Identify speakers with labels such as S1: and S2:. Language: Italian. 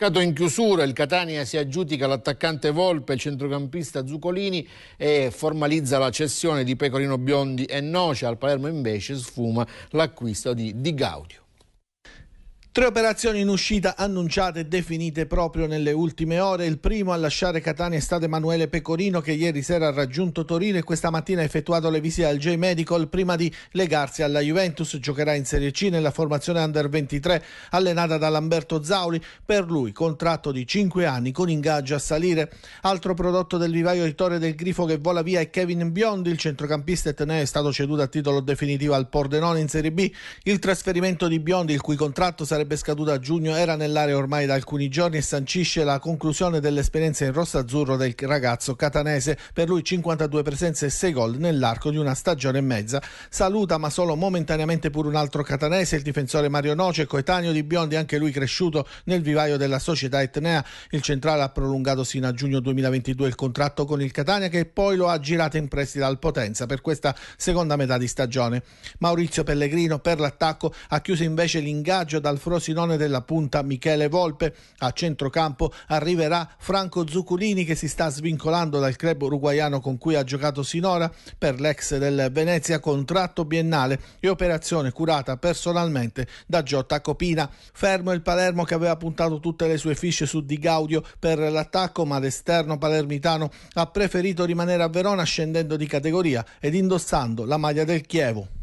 S1: Mercato in chiusura, il Catania si aggiudica l'attaccante Volpe, il centrocampista Zuccolini e formalizza la cessione di Pecorino Biondi e Noce, al Palermo invece sfuma
S2: l'acquisto di Di Gaudio. Tre operazioni in uscita annunciate e definite proprio nelle ultime ore. Il primo a lasciare Catania è stato Emanuele Pecorino che ieri sera ha raggiunto Torino e questa mattina ha effettuato le visite al J Medical prima di legarsi alla Juventus. Giocherà in Serie C nella formazione Under 23 allenata da Lamberto Zauli. Per lui contratto di 5 anni con ingaggio a salire. Altro prodotto del vivaio di Torre del Grifo che vola via è Kevin Biondi. Il centrocampista etneo è stato ceduto a titolo definitivo al Pordenone in Serie B. Il trasferimento di Biondi il cui contratto sarebbe sarebbe scaduta a giugno era nell'area ormai da alcuni giorni e sancisce la conclusione dell'esperienza in rosso-azzurro del ragazzo catanese. Per lui 52 presenze e 6 gol nell'arco di una stagione e mezza. Saluta ma solo momentaneamente pure un altro catanese, il difensore Mario Noce, coetaneo di Biondi, anche lui cresciuto nel vivaio della società etnea. Il centrale ha prolungato sino a giugno 2022 il contratto con il Catania che poi lo ha girato in prestito al Potenza per questa seconda metà di stagione. Maurizio Pellegrino per l'attacco ha chiuso invece l'ingaggio dal fronte Frosinone della punta Michele Volpe. A centrocampo arriverà Franco Zuculini che si sta svincolando dal club uruguaiano con cui ha giocato sinora per l'ex del Venezia contratto biennale e operazione curata personalmente da Giotta Copina. Fermo il Palermo che aveva puntato tutte le sue fiche su Di Gaudio per l'attacco ma l'esterno palermitano ha preferito rimanere a Verona scendendo di categoria ed indossando la maglia del Chievo.